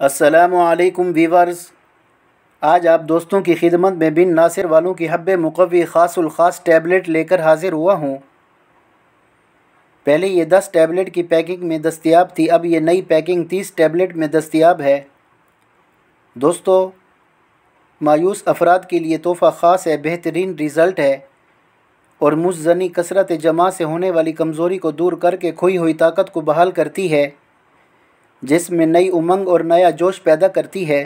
असलकम वीवर्स आज आप दोस्तों की खिदमत में बिन नासिर वालों की हब्बे मुकवी ख़ास टैबलेट लेकर हाज़िर हुआ हूँ पहले ये दस टैबलेट की पैकिंग में दस्तियाब थी अब ये नई पैकिंग तीस टैबलेट में दस्तियाब है दोस्तों मायूस अफराद के लिए तोहफ़ा ख़ास है बेहतरीन रिज़ल्ट है और मुझनी कसरत जमा से होने वाली कमज़ोरी को दूर करके खोई हुई ताकत को बहाल करती है जिसमें नई उमंग और नया जोश पैदा करती है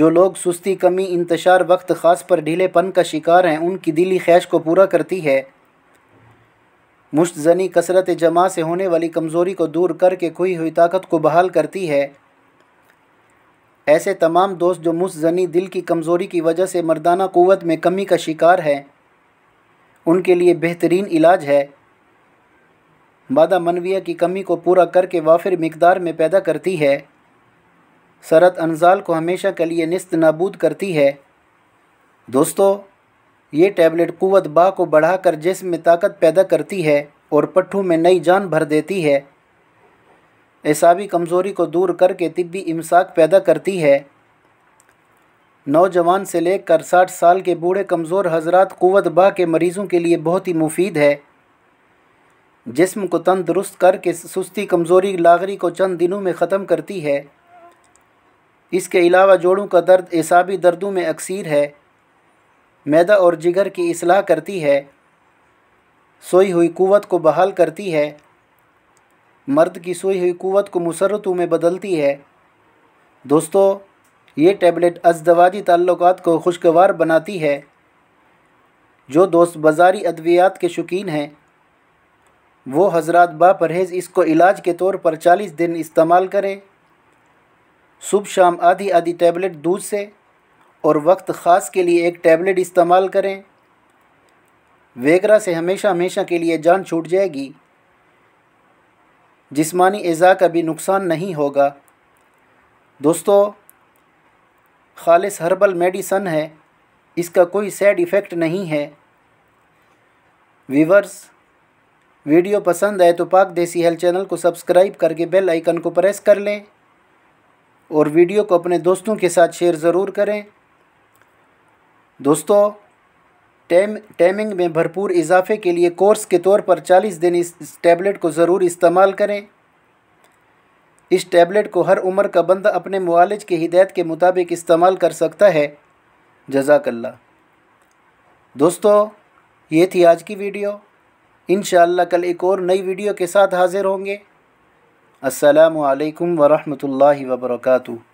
जो लोग सुस्ती कमी इंतशार वक्त ख़ास पर ढीलेपन का शिकार हैं उनकी दिली ख्वाहिश को पूरा करती है मुश्तनी कसरत जमा से होने वाली कमज़ोरी को दूर करके खोई हुई ताकत को बहाल करती है ऐसे तमाम दोस्त जो मुस्तनी दिल की कमज़ोरी की वजह से मर्दाना क़वत में कमी का शिकार है उनके लिए बेहतरीन इलाज है मादा मनविया की कमी को पूरा करके वाफिर मकदार में पैदा करती है सरत अनजाल को हमेशा के लिए नस्त नाबूद करती है दोस्तों ये टैबलेट कुत बा को बढ़ाकर जिसम में ताकत पैदा करती है और पट्ठू में नई जान भर देती है एसाबी कमज़ोरी को दूर करके तिब्बी इमसाक पैदा करती है नौजवान से लेकर साठ साल के बूढ़े कमज़ोर हजरात कुत बा के मरीज़ों के लिए बहुत ही मुफीद है जिस्म को तंदुरुस्त करके सुस्ती कमज़ोरी लागरी को चंद दिनों में ख़त्म करती है इसके अलावा जोड़ों का दर्द एसाबी दर्दों में अक्सर है मैदा और जिगर की असलाह करती है सोई हुई कुवत को बहाल करती है मर्द की सोई हुई कुवत को मुसरतों में बदलती है दोस्तों ये टैबलेट अजदवाजी ताल्लुक को खुशगवार बनाती है जो दोस्त बाजारी अद्वियात के शौकीन हैं वो हजरत परहेज़ इसको इलाज के तौर पर चालीस दिन इस्तेमाल करें सुबह शाम आधी आधी टैबलेट दूध से और वक्त ख़ास के लिए एक टैबलेट इस्तेमाल करें वेगरा से हमेशा हमेशा के लिए जान छूट जाएगी जिस्मानी एज़ा का भी नुकसान नहीं होगा दोस्तों खालिस हर्बल मेडिसन है इसका कोई सैड इफ़ेक्ट नहीं है वीवर्स वीडियो पसंद आए तो पाक देसी हेल्थ चैनल को सब्सक्राइब करके बेल आइकन को प्रेस कर लें और वीडियो को अपने दोस्तों के साथ शेयर ज़रूर करें दोस्तों टैम टैमिंग में भरपूर इजाफे के लिए कोर्स के तौर पर 40 दिन इस टैबलेट को ज़रूर इस्तेमाल करें इस टैबलेट को हर उम्र का बंदा अपने मालज के हिदायत के मुताबिक इस्तेमाल कर सकता है जजाकल्ला दोस्तों ये थी आज की वीडियो इन कल एक और नई वीडियो के साथ हाज़िर होंगे असलकम वरहमल वर्का